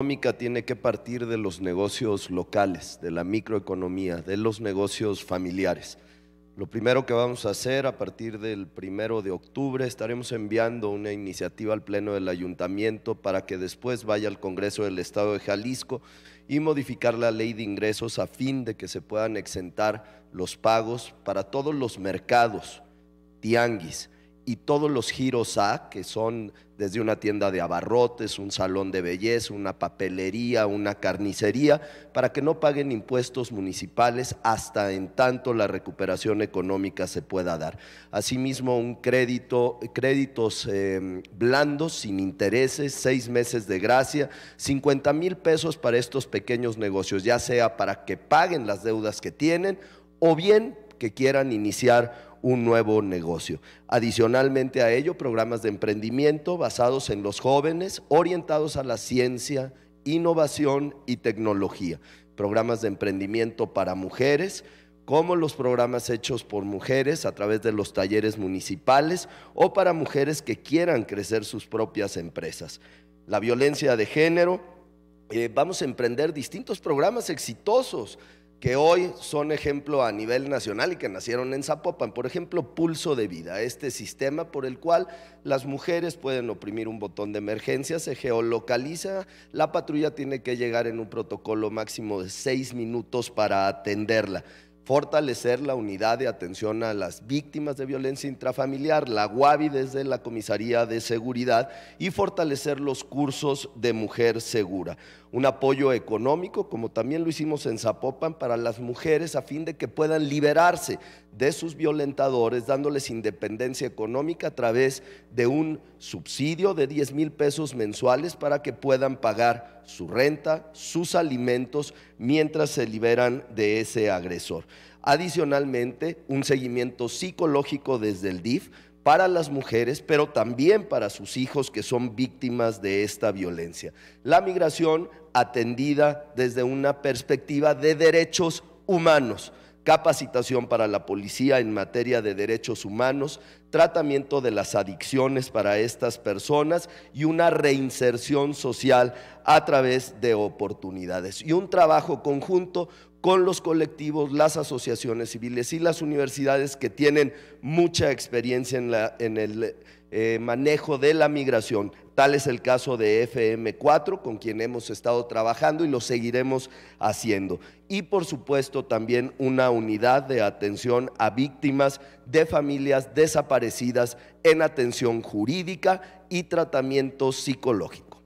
económica tiene que partir de los negocios locales, de la microeconomía, de los negocios familiares. Lo primero que vamos a hacer a partir del primero de octubre estaremos enviando una iniciativa al Pleno del Ayuntamiento para que después vaya al Congreso del Estado de Jalisco y modificar la ley de ingresos a fin de que se puedan exentar los pagos para todos los mercados, tianguis, y todos los giros A, que son desde una tienda de abarrotes, un salón de belleza, una papelería, una carnicería, para que no paguen impuestos municipales hasta en tanto la recuperación económica se pueda dar. Asimismo, un crédito, créditos em, blandos, sin intereses, seis meses de gracia, 50 mil pesos para estos pequeños negocios, ya sea para que paguen las deudas que tienen o bien que quieran iniciar un nuevo negocio. Adicionalmente a ello, programas de emprendimiento basados en los jóvenes, orientados a la ciencia, innovación y tecnología. Programas de emprendimiento para mujeres, como los programas hechos por mujeres a través de los talleres municipales o para mujeres que quieran crecer sus propias empresas. La violencia de género, eh, vamos a emprender distintos programas exitosos que hoy son ejemplo a nivel nacional y que nacieron en Zapopan. Por ejemplo, Pulso de Vida, este sistema por el cual las mujeres pueden oprimir un botón de emergencia, se geolocaliza, la patrulla tiene que llegar en un protocolo máximo de seis minutos para atenderla fortalecer la unidad de atención a las víctimas de violencia intrafamiliar, la UAVI desde la Comisaría de Seguridad y fortalecer los cursos de mujer segura. Un apoyo económico, como también lo hicimos en Zapopan, para las mujeres a fin de que puedan liberarse de sus violentadores, dándoles independencia económica a través de un subsidio de 10 mil pesos mensuales para que puedan pagar su renta, sus alimentos mientras se liberan de ese agresor. Adicionalmente, un seguimiento psicológico desde el DIF para las mujeres, pero también para sus hijos que son víctimas de esta violencia. La migración atendida desde una perspectiva de derechos humanos capacitación para la policía en materia de derechos humanos, tratamiento de las adicciones para estas personas y una reinserción social a través de oportunidades. Y un trabajo conjunto con los colectivos, las asociaciones civiles y las universidades que tienen mucha experiencia en, el eh, manejo de la migración Tal es el caso de FM4, con quien hemos estado trabajando y lo seguiremos haciendo. Y por supuesto también una unidad de atención a víctimas de familias desaparecidas en atención jurídica y tratamiento psicológico.